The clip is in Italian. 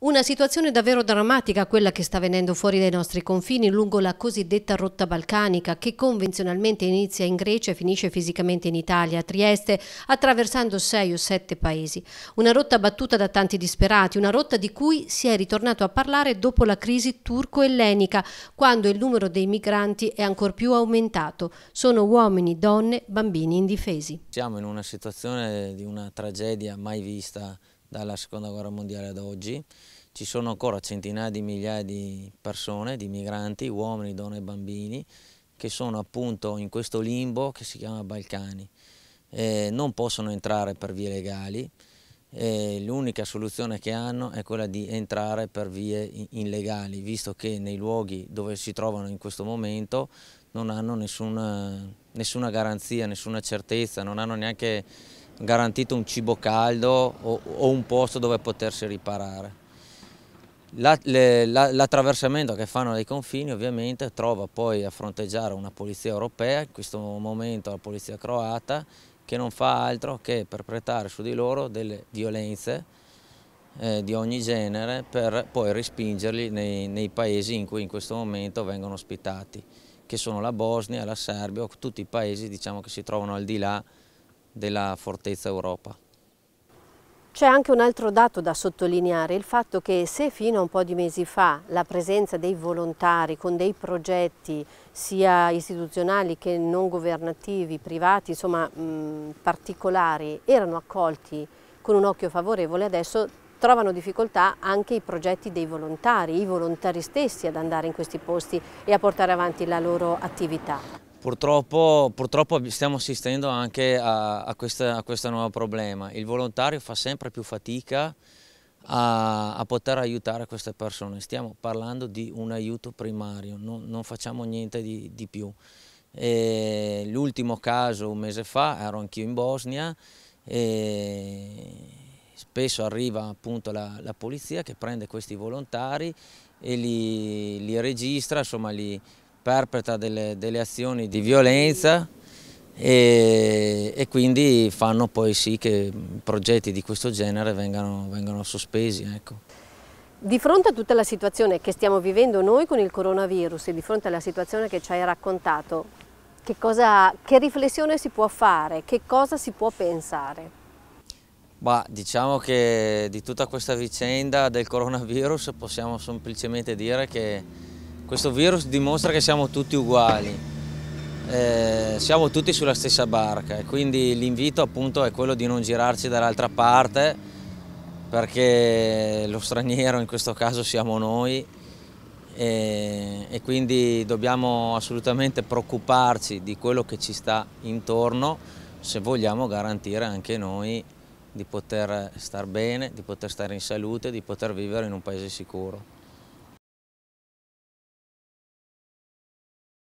Una situazione davvero drammatica quella che sta venendo fuori dai nostri confini lungo la cosiddetta rotta balcanica che convenzionalmente inizia in Grecia e finisce fisicamente in Italia, a Trieste, attraversando sei o sette paesi. Una rotta battuta da tanti disperati, una rotta di cui si è ritornato a parlare dopo la crisi turco-ellenica, quando il numero dei migranti è ancor più aumentato. Sono uomini, donne, bambini indifesi. Siamo in una situazione di una tragedia mai vista dalla seconda guerra mondiale ad oggi. Ci sono ancora centinaia di migliaia di persone, di migranti, uomini, donne e bambini, che sono appunto in questo limbo che si chiama Balcani. Eh, non possono entrare per vie legali, eh, l'unica soluzione che hanno è quella di entrare per vie illegali, visto che nei luoghi dove si trovano in questo momento non hanno nessuna, nessuna garanzia, nessuna certezza, non hanno neanche garantito un cibo caldo o, o un posto dove potersi riparare. L'attraversamento la, che fanno dei confini ovviamente trova poi a fronteggiare una polizia europea, in questo momento la polizia croata, che non fa altro che perpetrare su di loro delle violenze eh, di ogni genere per poi respingerli nei, nei paesi in cui in questo momento vengono ospitati, che sono la Bosnia, la Serbia, tutti i paesi diciamo, che si trovano al di là della fortezza Europa. C'è anche un altro dato da sottolineare, il fatto che se fino a un po' di mesi fa la presenza dei volontari con dei progetti sia istituzionali che non governativi, privati, insomma mh, particolari, erano accolti con un occhio favorevole, adesso trovano difficoltà anche i progetti dei volontari, i volontari stessi ad andare in questi posti e a portare avanti la loro attività. Purtroppo, purtroppo, stiamo assistendo anche a, a, questa, a, questo nuovo problema. Il volontario fa sempre più fatica a, a, poter aiutare queste persone. Stiamo parlando di un aiuto primario, non, non facciamo niente di, di più. l'ultimo caso un mese fa, ero anch'io in Bosnia, e spesso arriva appunto la, la, polizia che prende questi volontari e li, li registra, insomma li, perpetra delle, delle azioni di violenza e, e, quindi fanno poi sì che progetti di questo genere vengano, vengano sospesi. Ecco. Di fronte a tutta la situazione che stiamo vivendo noi con il coronavirus e di fronte alla situazione che ci hai raccontato, che, cosa, che riflessione si può fare, che cosa si può pensare? Bah, diciamo che di tutta questa vicenda del coronavirus possiamo semplicemente dire che questo virus dimostra che siamo tutti uguali, eh, siamo tutti sulla stessa barca e quindi l'invito appunto è quello di non girarci dall'altra parte perché lo straniero in questo caso siamo noi e, e quindi dobbiamo assolutamente preoccuparci di quello che ci sta intorno se vogliamo garantire anche noi di poter star bene, di poter stare in salute, di poter vivere in un paese sicuro.